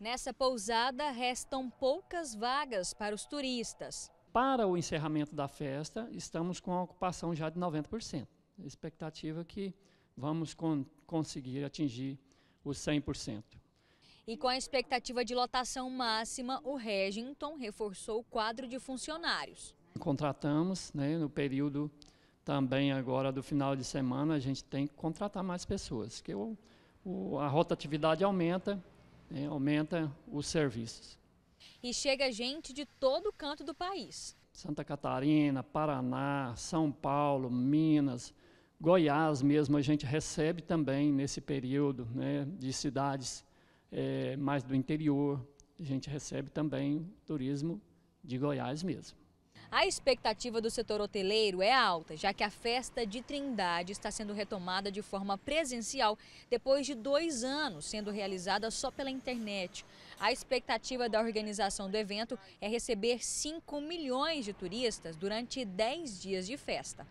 Nessa pousada, restam poucas vagas para os turistas. Para o encerramento da festa, estamos com a ocupação já de 90%. expectativa é que vamos con conseguir atingir os 100%. E com a expectativa de lotação máxima, o Regington reforçou o quadro de funcionários. Contratamos, né, no período também agora do final de semana, a gente tem que contratar mais pessoas, porque o, o, a rotatividade aumenta né, aumenta os serviços. E chega gente de todo canto do país. Santa Catarina, Paraná, São Paulo, Minas, Goiás mesmo, a gente recebe também nesse período né, de cidades é, mais do interior, a gente recebe também turismo de Goiás mesmo. A expectativa do setor hoteleiro é alta, já que a festa de Trindade está sendo retomada de forma presencial depois de dois anos, sendo realizada só pela internet. A expectativa da organização do evento é receber 5 milhões de turistas durante 10 dias de festa.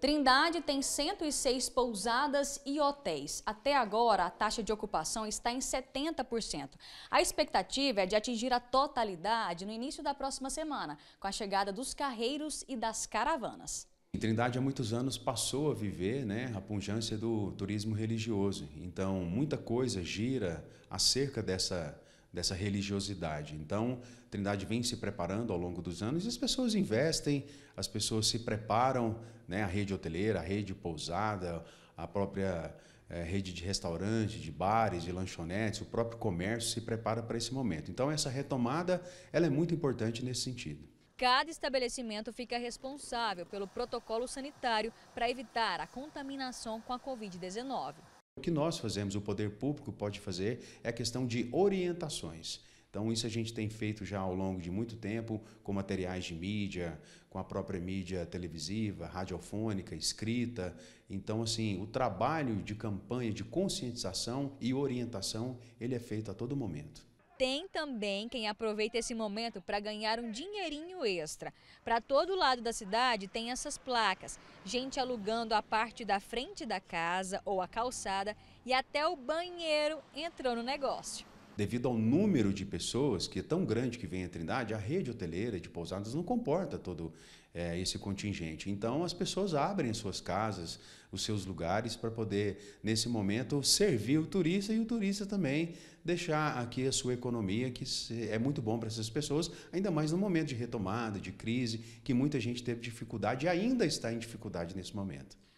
Trindade tem 106 pousadas e hotéis. Até agora, a taxa de ocupação está em 70%. A expectativa é de atingir a totalidade no início da próxima semana, com a chegada dos carreiros e das caravanas. Trindade há muitos anos passou a viver né, a pungência do turismo religioso. Então, muita coisa gira acerca dessa dessa religiosidade. Então, Trindade vem se preparando ao longo dos anos e as pessoas investem, as pessoas se preparam, né, a rede hoteleira, a rede pousada, a própria é, rede de restaurantes, de bares, de lanchonetes, o próprio comércio se prepara para esse momento. Então, essa retomada ela é muito importante nesse sentido. Cada estabelecimento fica responsável pelo protocolo sanitário para evitar a contaminação com a Covid-19. O que nós fazemos, o poder público pode fazer, é a questão de orientações. Então, isso a gente tem feito já ao longo de muito tempo, com materiais de mídia, com a própria mídia televisiva, radiofônica, escrita. Então, assim, o trabalho de campanha, de conscientização e orientação, ele é feito a todo momento tem também quem aproveita esse momento para ganhar um dinheirinho extra. Para todo lado da cidade tem essas placas, gente alugando a parte da frente da casa ou a calçada e até o banheiro entrou no negócio devido ao número de pessoas que é tão grande que vem a Trindade, a rede hoteleira de pousadas não comporta todo é, esse contingente. Então as pessoas abrem suas casas, os seus lugares para poder nesse momento servir o turista e o turista também deixar aqui a sua economia que é muito bom para essas pessoas, ainda mais no momento de retomada, de crise, que muita gente teve dificuldade e ainda está em dificuldade nesse momento.